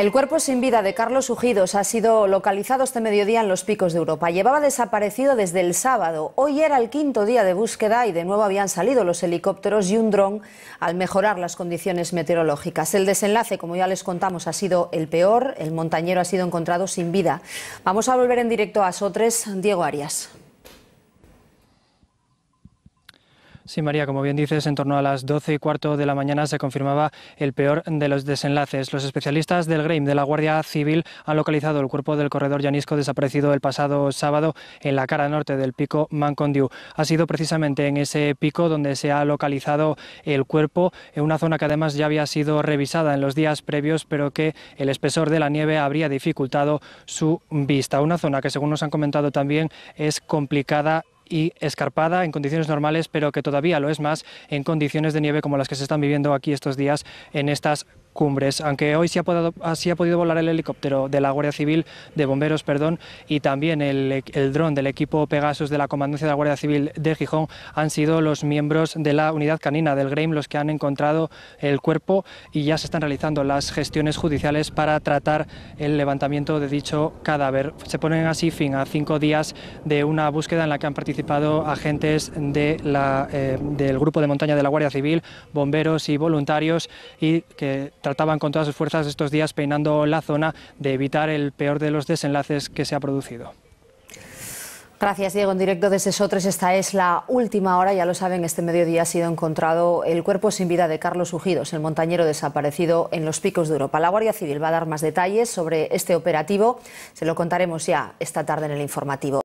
El cuerpo sin vida de Carlos Ujidos ha sido localizado este mediodía en los picos de Europa. Llevaba desaparecido desde el sábado. Hoy era el quinto día de búsqueda y de nuevo habían salido los helicópteros y un dron al mejorar las condiciones meteorológicas. El desenlace, como ya les contamos, ha sido el peor. El montañero ha sido encontrado sin vida. Vamos a volver en directo a Sotres. Diego Arias. Sí, María, como bien dices, en torno a las 12 y cuarto de la mañana se confirmaba el peor de los desenlaces. Los especialistas del GREIM de la Guardia Civil han localizado el cuerpo del corredor llanisco desaparecido el pasado sábado en la cara norte del pico Mancondiu. Ha sido precisamente en ese pico donde se ha localizado el cuerpo, en una zona que además ya había sido revisada en los días previos, pero que el espesor de la nieve habría dificultado su vista. Una zona que, según nos han comentado también, es complicada y escarpada en condiciones normales, pero que todavía lo es más en condiciones de nieve como las que se están viviendo aquí estos días en estas cumbres, aunque hoy ah, sí ha, podido, volar el helicóptero de la Guardia Civil, de bomberos, perdón, y también e-, el, dron del equipo Pegasus de la Comandancia de la Guardia Civil de Gijón, han sido los miembros de la unidad canina del GREIM los que han encontrado el cuerpo y ya se están realizando las gestiones judiciales para tratar el levantamiento de dicho cadáver. Se ponen así fin a cinco días de una búsqueda en la que han participado agentes de la, eh, del grupo de montaña de la Guardia Civil, bomberos y voluntarios y que trataban con todas sus fuerzas estos días peinando la zona de evitar el peor de los desenlaces que se ha producido. Gracias, Diego. En directo desde Sotres, esta es la última hora. Ya lo saben, este mediodía ha sido encontrado el cuerpo sin vida de Carlos Ujidos, el montañero desaparecido en los picos de Europa. La Guardia Civil va a dar más detalles sobre este operativo. Se lo contaremos ya esta tarde en el informativo.